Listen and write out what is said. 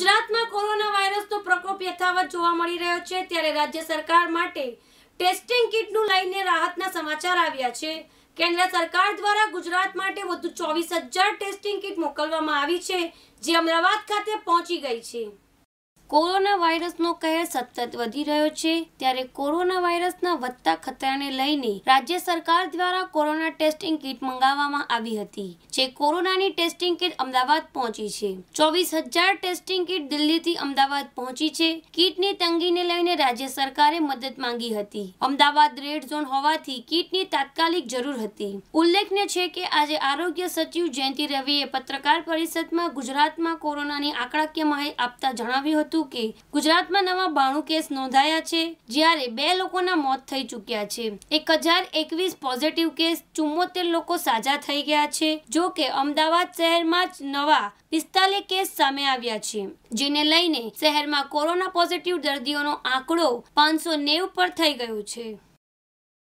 ગુજરાતમાં કોરોના વાયરસનો પ્રકોપ યથાવત જોવા મળી રહ્યો છે ત્યારે રાજ્ય સરકાર માટે ટેસ્ટિંગ કિટનું લઈને રાહતના સમાચાર આવ્યા છે કેન્દ્ર સરકાર દ્વારા ગુજરાત માટે વધુ ચોવીસ હજાર ટેસ્ટિંગ કિટ મોકલવામાં આવી છે જે અમદાવાદ ખાતે પહોંચી ગઈ છે કોરોના વાયરસનો કહેર સતત વધી રહ્યો છે ત્યારે કોરોના વાયરસના વધતા ખતરાને લઈને રાજ્ય સરકાર દ્વારા કોરોના ટેસ્ટિંગ કિટ મંગાવવામાં આવી હતી જે કોરોનાની ટેસ્ટિંગ કિટ અમદાવાદ પહોંચી છે ચોવીસ હજાર ટેસ્ટિંગ કિટ દિલ્હીથી અમદાવાદ પહોંચી છે કિટની તંગીને લઈને રાજ્ય સરકારે મદદ માંગી હતી અમદાવાદ રેડ ઝોન હોવાથી કિટની તાત્કાલિક જરૂર હતી ઉલ્લેખનીય છે કે આજે આરોગ્ય સચિવ જયંતિ રવિએ પત્રકાર પરિષદમાં ગુજરાતમાં કોરોનાની આંકડાકીય માહિતી આપતા જણાવ્યું હતું હતું કે ગુજરાતમાં નવા બાણું કેસ નોંધાયા છે જ્યારે બે લોકોના મોત થઈ ચૂક્યા છે એક હજાર એકવીસ પોઝિટિવ કેસ ચુમ્મોતેર લોકો સાજા થઈ ગયા છે જો કે અમદાવાદ શહેરમાં જ નવા પિસ્તાલીસ કેસ સામે આવ્યા છે જેને લઈને શહેરમાં કોરોના પોઝિટિવ દર્દીઓનો આંકડો પાંચસો નેવું પર થઈ ગયો છે